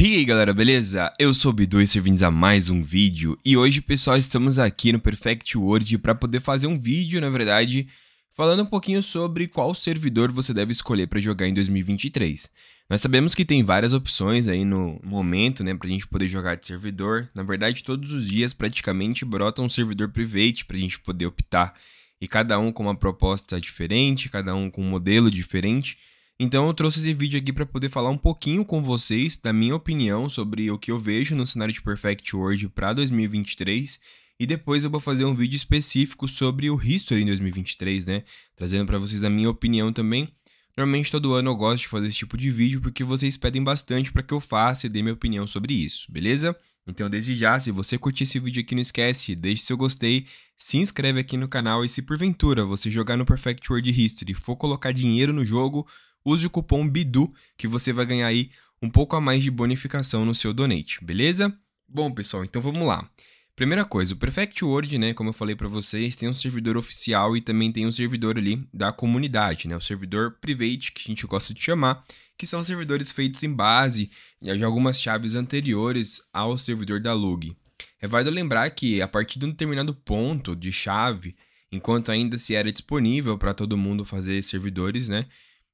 E aí galera, beleza? Eu sou o Bidu e servindo vindos a mais um vídeo E hoje pessoal, estamos aqui no Perfect World para poder fazer um vídeo, na verdade Falando um pouquinho sobre qual servidor você deve escolher para jogar em 2023 Nós sabemos que tem várias opções aí no momento, né, para a gente poder jogar de servidor Na verdade, todos os dias praticamente brota um servidor private para a gente poder optar E cada um com uma proposta diferente, cada um com um modelo diferente então eu trouxe esse vídeo aqui para poder falar um pouquinho com vocês da minha opinião sobre o que eu vejo no cenário de Perfect World para 2023 e depois eu vou fazer um vídeo específico sobre o History em 2023, né? Trazendo para vocês a minha opinião também. Normalmente todo ano eu gosto de fazer esse tipo de vídeo porque vocês pedem bastante para que eu faça e dê minha opinião sobre isso, beleza? Então desde já, se você curtir esse vídeo aqui, não esquece, deixe seu gostei, se inscreve aqui no canal e se porventura você jogar no Perfect World History e for colocar dinheiro no jogo, use o cupom BIDU que você vai ganhar aí um pouco a mais de bonificação no seu donate, beleza? Bom, pessoal, então vamos lá. Primeira coisa, o Prefect Word, né, como eu falei para vocês, tem um servidor oficial e também tem um servidor ali da comunidade, né, o servidor private, que a gente gosta de chamar, que são servidores feitos em base né, de algumas chaves anteriores ao servidor da log. É válido lembrar que a partir de um determinado ponto de chave, enquanto ainda se era disponível para todo mundo fazer servidores, né,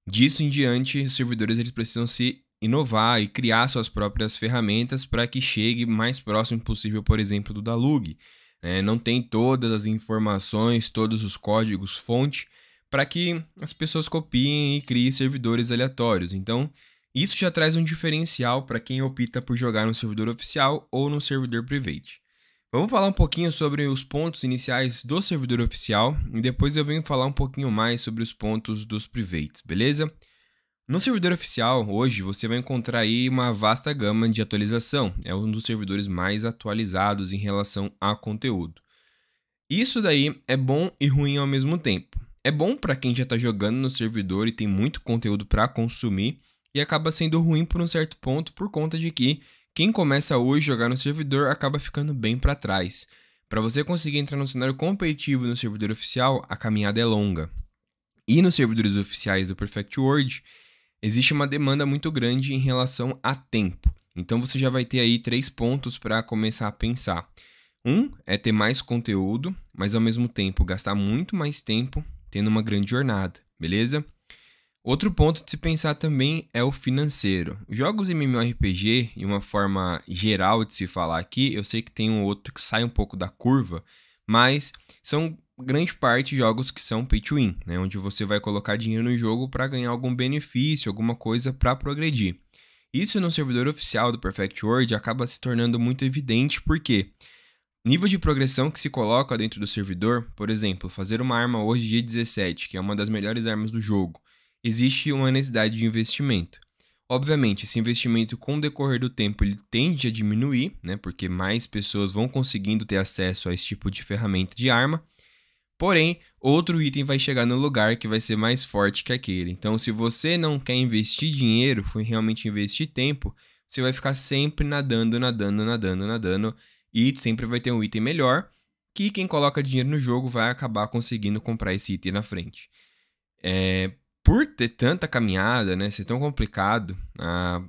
Disso em diante, os servidores eles precisam se inovar e criar suas próprias ferramentas para que chegue mais próximo possível, por exemplo, do Dalug. Né? não tem todas as informações, todos os códigos fonte para que as pessoas copiem e criem servidores aleatórios. Então, isso já traz um diferencial para quem opta por jogar no servidor oficial ou no servidor private. Vamos falar um pouquinho sobre os pontos iniciais do servidor oficial e depois eu venho falar um pouquinho mais sobre os pontos dos privates, beleza? No servidor oficial, hoje, você vai encontrar aí uma vasta gama de atualização. É um dos servidores mais atualizados em relação a conteúdo. Isso daí é bom e ruim ao mesmo tempo. É bom para quem já está jogando no servidor e tem muito conteúdo para consumir, e acaba sendo ruim por um certo ponto por conta de que quem começa hoje a jogar no servidor acaba ficando bem para trás. Para você conseguir entrar no cenário competitivo no servidor oficial, a caminhada é longa. E nos servidores oficiais do Perfect World, existe uma demanda muito grande em relação a tempo. Então você já vai ter aí três pontos para começar a pensar. Um é ter mais conteúdo, mas ao mesmo tempo gastar muito mais tempo tendo uma grande jornada, beleza? Outro ponto de se pensar também é o financeiro. Jogos MMORPG, em uma forma geral de se falar aqui, eu sei que tem um outro que sai um pouco da curva, mas são grande parte jogos que são pay to win, né? onde você vai colocar dinheiro no jogo para ganhar algum benefício, alguma coisa para progredir. Isso no servidor oficial do Perfect World acaba se tornando muito evidente porque nível de progressão que se coloca dentro do servidor, por exemplo, fazer uma arma hoje de 17, que é uma das melhores armas do jogo, existe uma necessidade de investimento. Obviamente, esse investimento com o decorrer do tempo ele tende a diminuir, né, porque mais pessoas vão conseguindo ter acesso a esse tipo de ferramenta de arma. Porém, outro item vai chegar no lugar que vai ser mais forte que aquele. Então, se você não quer investir dinheiro, foi realmente investir tempo, você vai ficar sempre nadando, nadando, nadando, nadando e sempre vai ter um item melhor que quem coloca dinheiro no jogo vai acabar conseguindo comprar esse item na frente. É, por ter tanta caminhada, né, ser tão complicado, a,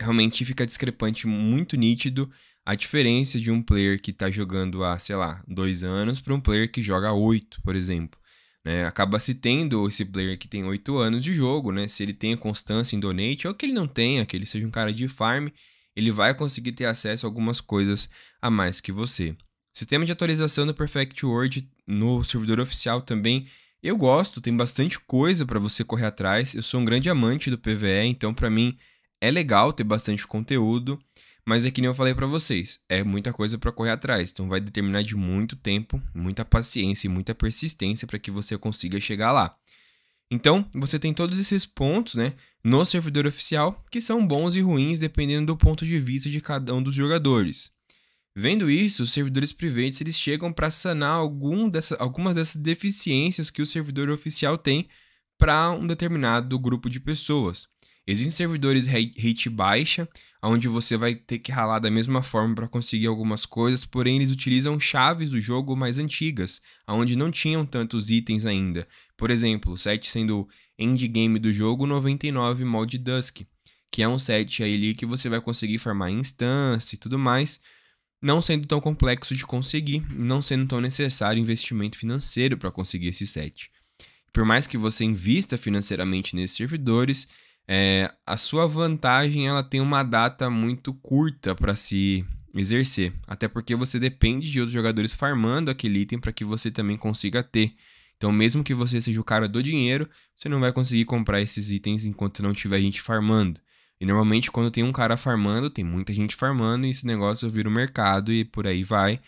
realmente fica discrepante, muito nítido a diferença de um player que está jogando há, sei lá, dois anos para um player que joga há oito, por exemplo. Né? Acaba se tendo esse player que tem oito anos de jogo, né? Se ele tem constância em donate, ou que ele não tenha, que ele seja um cara de farm, ele vai conseguir ter acesso a algumas coisas a mais que você. Sistema de atualização do Perfect World no servidor oficial também eu gosto, tem bastante coisa para você correr atrás. Eu sou um grande amante do PVE, então para mim é legal ter bastante conteúdo, mas é que nem eu falei para vocês, é muita coisa para correr atrás. Então vai determinar de muito tempo, muita paciência e muita persistência para que você consiga chegar lá. Então, você tem todos esses pontos, né, no servidor oficial, que são bons e ruins dependendo do ponto de vista de cada um dos jogadores. Vendo isso, os servidores privados eles chegam para sanar algum dessa, algumas dessas deficiências que o servidor oficial tem para um determinado grupo de pessoas. Existem servidores rate baixa, onde você vai ter que ralar da mesma forma para conseguir algumas coisas, porém eles utilizam chaves do jogo mais antigas, onde não tinham tantos itens ainda. Por exemplo, o set sendo endgame do jogo 99 Mod Dusk, que é um set aí que você vai conseguir farmar instância e tudo mais, não sendo tão complexo de conseguir, não sendo tão necessário investimento financeiro para conseguir esse set. Por mais que você invista financeiramente nesses servidores, é, a sua vantagem ela tem uma data muito curta para se exercer, até porque você depende de outros jogadores farmando aquele item para que você também consiga ter. Então, mesmo que você seja o cara do dinheiro, você não vai conseguir comprar esses itens enquanto não tiver gente farmando. E normalmente quando tem um cara farmando, tem muita gente farmando e esse negócio vira o um mercado e por aí vai.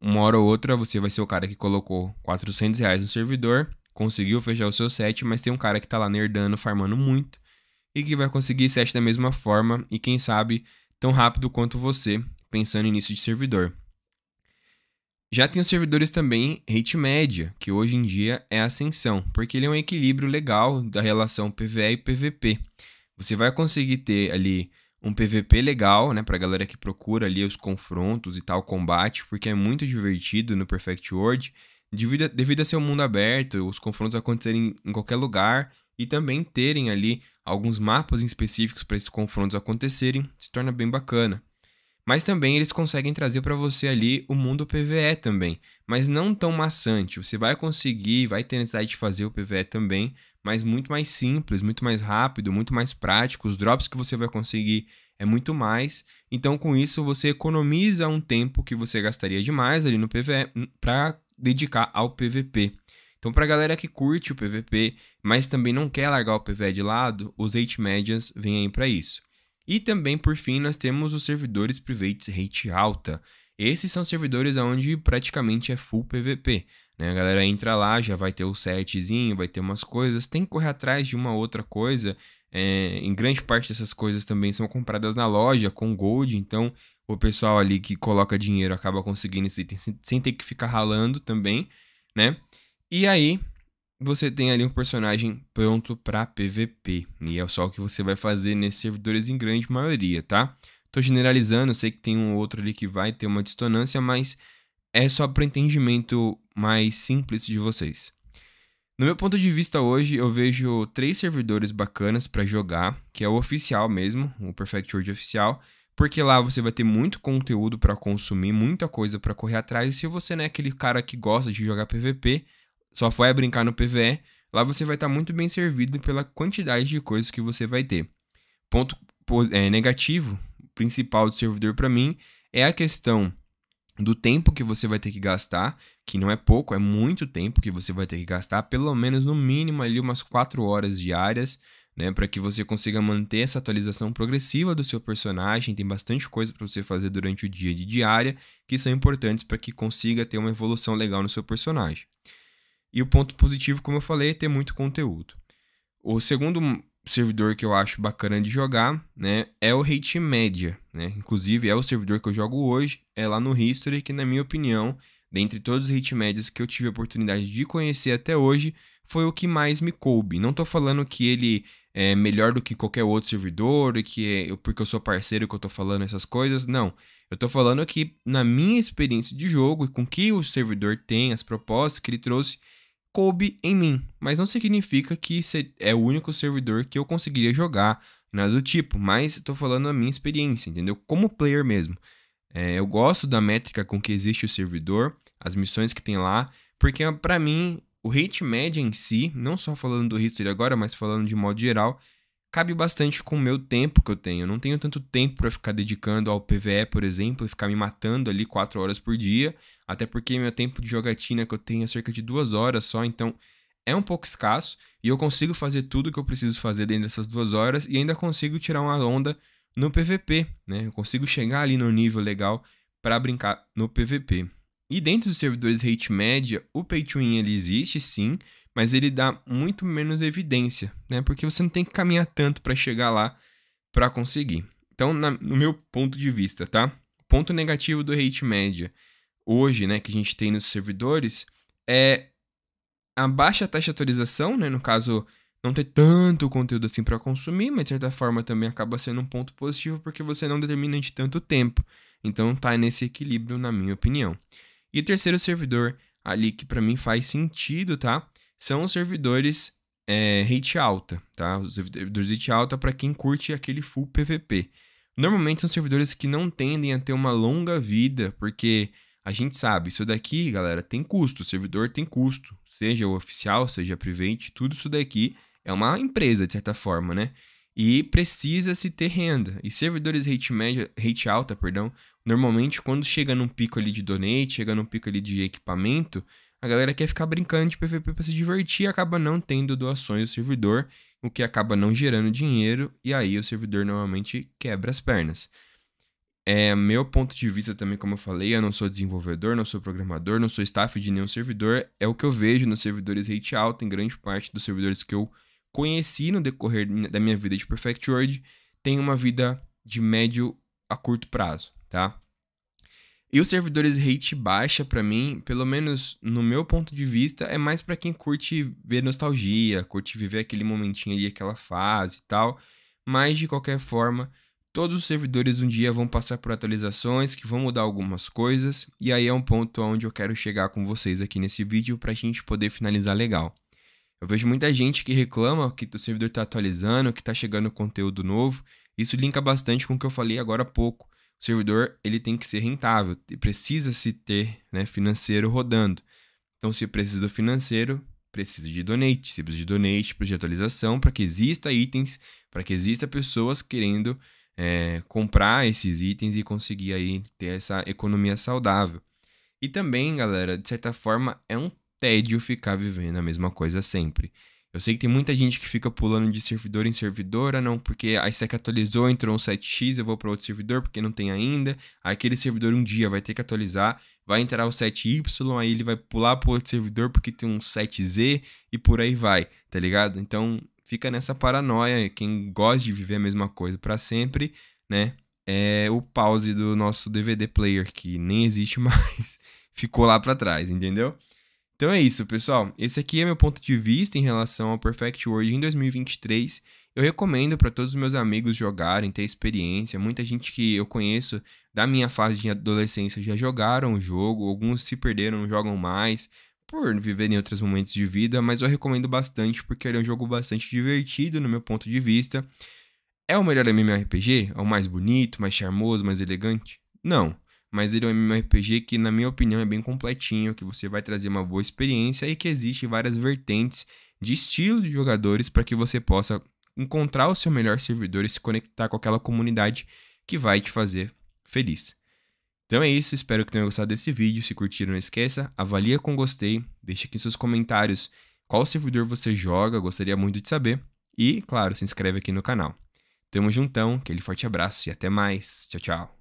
Uma hora ou outra você vai ser o cara que colocou 400 reais no servidor, conseguiu fechar o seu set, mas tem um cara que tá lá nerdando, farmando muito e que vai conseguir set da mesma forma e quem sabe tão rápido quanto você, pensando em início de servidor. Já tem os servidores também rate média, que hoje em dia é ascensão, porque ele é um equilíbrio legal da relação PVE e PVP. Você vai conseguir ter ali um PVP legal, né, pra galera que procura ali os confrontos e tal, combate, porque é muito divertido no Perfect World, devido a, devido a ser um mundo aberto, os confrontos acontecerem em qualquer lugar e também terem ali alguns mapas específicos para esses confrontos acontecerem, se torna bem bacana. Mas também eles conseguem trazer para você ali o mundo PVE também, mas não tão maçante. Você vai conseguir, vai ter necessidade de fazer o PVE também, mas muito mais simples, muito mais rápido, muito mais prático. Os drops que você vai conseguir é muito mais. Então, com isso, você economiza um tempo que você gastaria demais ali no PVE hum, para dedicar ao PVP. Então, para a galera que curte o PVP, mas também não quer largar o PVE de lado, os 8 médias vêm aí para isso. E também, por fim, nós temos os servidores privates Rate Alta. Esses são servidores onde praticamente é full PVP. Né? A galera entra lá, já vai ter o setzinho, vai ter umas coisas, tem que correr atrás de uma outra coisa. É, em grande parte dessas coisas também são compradas na loja com gold, então o pessoal ali que coloca dinheiro acaba conseguindo esse item sem, sem ter que ficar ralando também, né? E aí, você tem ali um personagem pronto para PVP. E é só o que você vai fazer nesses servidores em grande maioria, tá? Tô generalizando, sei que tem um outro ali que vai ter uma distonância, mas é só para entendimento mais simples de vocês. No meu ponto de vista hoje, eu vejo três servidores bacanas para jogar, que é o oficial mesmo, o Perfect World oficial, porque lá você vai ter muito conteúdo para consumir, muita coisa para correr atrás, e se você não é aquele cara que gosta de jogar PVP, só a brincar no PVE, lá você vai estar tá muito bem servido pela quantidade de coisas que você vai ter. Ponto é, negativo principal do servidor para mim é a questão do tempo que você vai ter que gastar, que não é pouco, é muito tempo que você vai ter que gastar, pelo menos no mínimo ali umas 4 horas diárias, né, para que você consiga manter essa atualização progressiva do seu personagem. Tem bastante coisa para você fazer durante o dia de diária que são importantes para que consiga ter uma evolução legal no seu personagem. E o ponto positivo, como eu falei, é ter muito conteúdo. O segundo servidor que eu acho bacana de jogar, né, é o Hate Média. né? Inclusive é o servidor que eu jogo hoje, é lá no History, que na minha opinião, dentre todos os Hate Médias que eu tive a oportunidade de conhecer até hoje, foi o que mais me coube. Não estou falando que ele é melhor do que qualquer outro servidor, que é porque eu sou parceiro que eu estou falando essas coisas, não. Eu estou falando que na minha experiência de jogo e com que o servidor tem, as propostas que ele trouxe, coube em mim, mas não significa que é o único servidor que eu conseguiria jogar, nada do tipo, mas estou falando a minha experiência, entendeu? Como player mesmo. É, eu gosto da métrica com que existe o servidor, as missões que tem lá, porque para mim o rate média em si, não só falando do history agora, mas falando de modo geral, cabe bastante com o meu tempo que eu tenho. Eu não tenho tanto tempo para ficar dedicando ao PVE, por exemplo, e ficar me matando ali quatro horas por dia, até porque meu tempo de jogatina que eu tenho é cerca de duas horas só, então é um pouco escasso e eu consigo fazer tudo que eu preciso fazer dentro dessas duas horas e ainda consigo tirar uma onda no PVP, né? Eu consigo chegar ali no nível legal para brincar no PVP. E dentro dos servidores rate média, o pay to win ele existe sim, mas ele dá muito menos evidência, né? Porque você não tem que caminhar tanto para chegar lá para conseguir. Então, na, no meu ponto de vista, tá? Ponto negativo do rate média hoje, né, que a gente tem nos servidores é a baixa taxa de atualização, né? No caso, não ter tanto conteúdo assim para consumir, mas de certa forma também acaba sendo um ponto positivo porque você não determina de tanto tempo. Então tá nesse equilíbrio, na minha opinião. E o terceiro servidor ali que para mim faz sentido, tá? são os servidores é, rate alta, tá? Os servidores rate alta para quem curte aquele full PVP. Normalmente são servidores que não tendem a ter uma longa vida, porque a gente sabe, isso daqui, galera, tem custo, o servidor tem custo, seja o oficial, seja private, tudo isso daqui é uma empresa, de certa forma, né? E precisa-se ter renda. E servidores rate, média, rate alta, perdão, normalmente quando chega num pico ali de donate, chega num pico ali de equipamento, a galera quer ficar brincando de PVP para se divertir, acaba não tendo doações do servidor, o que acaba não gerando dinheiro, e aí o servidor normalmente quebra as pernas. É meu ponto de vista também, como eu falei, eu não sou desenvolvedor, não sou programador, não sou staff de nenhum servidor, é o que eu vejo nos servidores rate alto. em grande parte dos servidores que eu conheci no decorrer da minha vida de Perfect World, tem uma vida de médio a curto prazo, tá? E os servidores rate baixa, para mim, pelo menos no meu ponto de vista, é mais para quem curte ver nostalgia, curte viver aquele momentinho ali, aquela fase e tal. Mas de qualquer forma, todos os servidores um dia vão passar por atualizações que vão mudar algumas coisas, e aí é um ponto onde eu quero chegar com vocês aqui nesse vídeo para a gente poder finalizar legal. Eu vejo muita gente que reclama que o servidor está atualizando, que está chegando conteúdo novo. Isso linka bastante com o que eu falei agora há pouco o servidor ele tem que ser rentável, e precisa se ter né, financeiro rodando. Então, se precisa do financeiro, precisa de donate. Se precisa de donate, precisa de atualização para que exista itens, para que exista pessoas querendo é, comprar esses itens e conseguir aí ter essa economia saudável. E também, galera, de certa forma, é um tédio ficar vivendo a mesma coisa sempre. Eu sei que tem muita gente que fica pulando de servidor em servidora, não, porque a stack atualizou, entrou um 7x, eu vou para outro servidor porque não tem ainda. aquele servidor um dia vai ter que atualizar, vai entrar o 7y, aí ele vai pular para outro servidor porque tem um 7z e por aí vai, tá ligado? Então fica nessa paranoia, quem gosta de viver a mesma coisa para sempre, né? É o pause do nosso DVD player que nem existe mais, ficou lá para trás, entendeu? Então é isso, pessoal. Esse aqui é meu ponto de vista em relação ao Perfect World em 2023. Eu recomendo para todos os meus amigos jogarem, ter experiência. Muita gente que eu conheço da minha fase de adolescência já jogaram o jogo, alguns se perderam, não jogam mais por viverem outros momentos de vida, mas eu recomendo bastante porque ele é um jogo bastante divertido no meu ponto de vista. É o melhor MMORPG? É o mais bonito, mais charmoso, mais elegante? Não mas ele é um MMORPG que, na minha opinião, é bem completinho, que você vai trazer uma boa experiência e que existe várias vertentes de estilo de jogadores para que você possa encontrar o seu melhor servidor e se conectar com aquela comunidade que vai te fazer feliz. Então é isso, espero que tenham gostado desse vídeo. Se curtiram, não esqueça, avalia com gostei, deixe aqui seus comentários qual servidor você joga, gostaria muito de saber. E, claro, se inscreve aqui no canal. Tamo juntão, aquele forte abraço e até mais. Tchau, tchau.